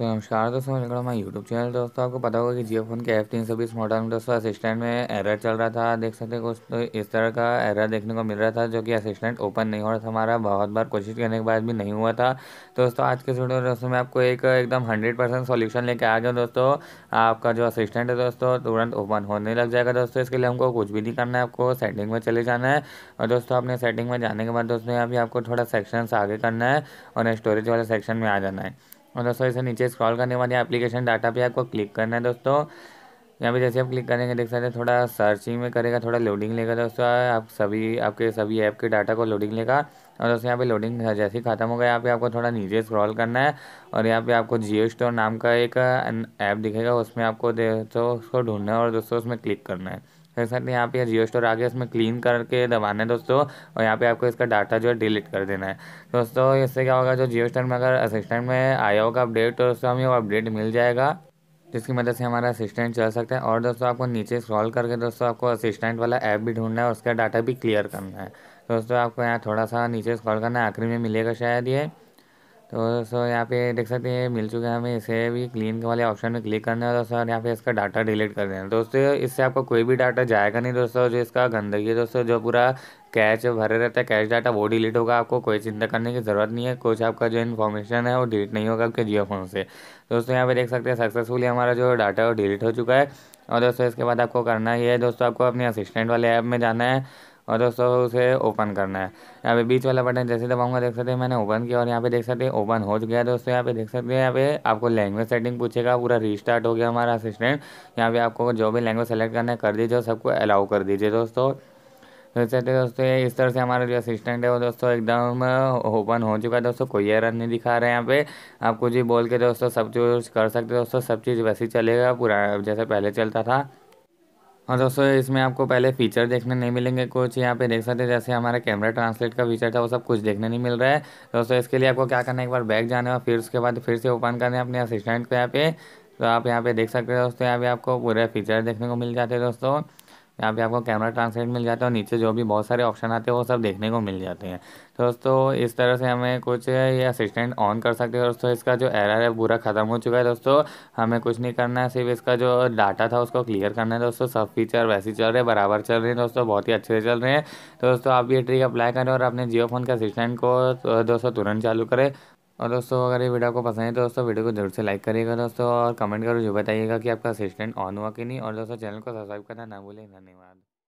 तो नमस्कार दोस्तों वेलकम हमारे यूट्यूब चैनल दोस्तों आपको पता होगा कि जियो फोन के एफ तीन सौ बीस मॉडल में दोस्तों असिस्टेंट में एरर चल रहा था देख सकते हैं कुछ तो इस तरह का एरर देखने को मिल रहा था जो कि असिस्टेंट ओपन नहीं हो रहा था हमारा बहुत बार कोशिश करने के बाद भी नहीं हुआ था दोस्तों आज के वीडियो में दोस्तों मैं आपको एक एकदम हंड्रेड परसेंट सोल्यूशन लेके आ गया दोस्तों आपका जो असिस्टेंट है दोस्तों तुरंत ओपन होने लग जाएगा दोस्तों इसके लिए हमको कुछ भी नहीं करना है आपको सेटिंग में चले जाना है और दोस्तों अपने सेटिंग में जाने के बाद दोस्तों यहाँ भी आपको थोड़ा सेक्शन आगे करना है और स्टोरेज वाले सेक्शन में आ जाना है और दोस्तों इसे नीचे स्क्रॉल करने वाले एप्लीकेशन डाटा पे आपको क्लिक करना है दोस्तों यहाँ पे जैसे आप क्लिक करेंगे देख सकते हैं थोड़ा सर्चिंग में करेगा थोड़ा लोडिंग लेगा दोस्तों आप सभी आपके सभी ऐप के डाटा को लोडिंग लेगा और दोस्तों यहाँ पे लोडिंग जैसे ही खत्म होगा यहाँ पे आपको थोड़ा नीचे स्क्रॉल करना है और यहाँ पे आपको जियो स्टोर नाम का एक ऐप दिखेगा उसमें आपको दोस्तों उसको ढूंढना है और दोस्तों उसमें क्लिक करना है हैं यहाँ पे जियो स्टोर आ गया इसमें क्लीन करके दबाना है दोस्तों और यहाँ पे आपको इसका डाटा जो है डिलीट कर देना है दोस्तों इससे क्या होगा जो जियो स्टोर में अगर असिस्टेंट में आया होगा अपडेट तो दोस्तों हमें वो अपडेट मिल जाएगा जिसकी मदद से हमारा असिस्टेंट चल सकता है और दोस्तों आपको नीचे स्क्रॉल करके दोस्तों आपको असिस्टेंट वाला ऐप भी ढूंढना है और उसका डाटा भी क्लियर करना है दोस्तों आपको यहाँ थोड़ा सा नीचे स्क्रॉल करना है आखिरी में मिलेगा शायद ये तो सर यहाँ पे देख सकते हैं मिल चुका है हमें इसे भी क्लीन वाले ऑप्शन में क्लिक करना है और यहाँ पे इसका डाटा डिलीट कर देना है दोस्तों इससे आपको कोई भी डाटा जाएगा नहीं दोस्तों जो इसका गंदगी है दोस्तों जो पूरा कैश भरे रहता है कैश डाटा वो डिलीट होगा आपको कोई चिंता करने की ज़रूरत नहीं है कुछ आपका जो इन्फॉर्मेशन है वो डिलीट नहीं होगा आपके जियो फोन से दोस्तों यहाँ पे देख सकते हैं सक्सेसफुली हमारा जो डाटा है वो डिलीट हो चुका है और दोस्तों इसके बाद आपको करना ही है दोस्तों आपको अपने असिस्टेंट वाले ऐप में जाना है और दोस्तों उसे ओपन करना है यहाँ पे बीच वाला बटन जैसे दबाऊंगा देख सकते हैं मैंने ओपन किया और यहाँ पे देख सकते हैं ओपन हो गया दोस्तों यहाँ पे देख सकते हैं यहाँ पे आपको लैंग्वेज सेटिंग पूछेगा पूरा रीस्टार्ट हो गया हमारा असिस्टेंट यहाँ पे आपको जो भी लैंग्वेज सेलेक्ट करना है कर दीजिए सबको अलाउ कर दीजिए दोस्तों देख दोस्तों दोस्तों इस तरह से हमारा जो असिस्टेंट है वो दोस्तों एकदम ओपन हो चुका है दोस्तों कोई एरर नहीं दिखा रहा है यहाँ पे आप कुछ भी बोल के दोस्तों सब चीज़ कर सकते दोस्तों सब चीज़ वैसे ही चलेगा पूरा जैसे पहले चलता था और दोस्तों इसमें आपको पहले फ़ीचर देखने नहीं मिलेंगे कुछ यहाँ पे देख सकते हैं जैसे हमारा कैमरा ट्रांसलेट का फीचर था वो सब कुछ देखने नहीं मिल रहा है दोस्तों इसके लिए आपको क्या करना है एक बार बैक जाने और फिर उसके बाद फिर से ओपन करने अपने असिस्टेंट को यहाँ पे तो आप यहाँ पे देख सकते हैं दोस्तों यहाँ पे आपको पूरे फीचर देखने को मिल जाते हैं दोस्तों यहाँ पे आपको कैमरा ट्रांसलेट मिल जाता है और नीचे जो भी बहुत सारे ऑप्शन आते हैं वो सब देखने को मिल जाते हैं तो दोस्तों इस तरह से हमें कुछ ये असिस्टेंट ऑन कर सकते हैं दोस्तों इसका जो एरर है पूरा ख़त्म हो चुका है दोस्तों हमें कुछ नहीं करना है सिर्फ इसका जो डाटा था उसको क्लियर करना है दोस्तों सब फीचर वैसे चल रहे बराबर चल रहे हैं दोस्तों बहुत ही अच्छे से चल रहे हैं तो दोस्तों आप ये ट्रिक अप्लाई करें और अपने जियो फोन के असिस्टेंट को तो दोस्तों तुरंत चालू करें और दोस्तों अगर ये वीडियो आपको पसंद है तो दोस्तों वीडियो को जरूर से लाइक करिएगा दोस्तों और कमेंट करो जो बताइएगा कि आपका असिस्टेंट ऑन हुआ कि नहीं और दोस्तों चैनल को सब्सक्राइब करना ना भूलें धन्यवाद